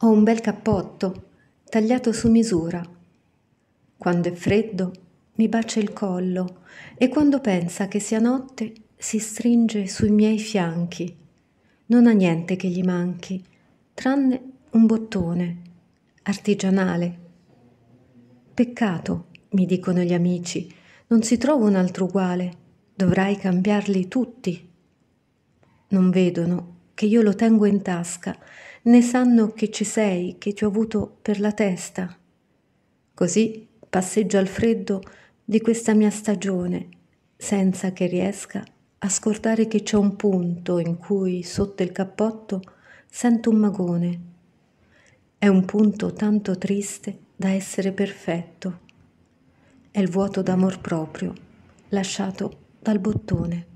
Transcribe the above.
Ho un bel cappotto, tagliato su misura. Quando è freddo mi bacia il collo e quando pensa che sia notte si stringe sui miei fianchi. Non ha niente che gli manchi, tranne un bottone artigianale. Peccato, mi dicono gli amici, non si trova un altro uguale, dovrai cambiarli tutti. Non vedono che io lo tengo in tasca ne sanno che ci sei, che ti ho avuto per la testa. Così passeggio al freddo di questa mia stagione, senza che riesca a scordare che c'è un punto in cui sotto il cappotto sento un magone. È un punto tanto triste da essere perfetto. È il vuoto d'amor proprio lasciato dal bottone.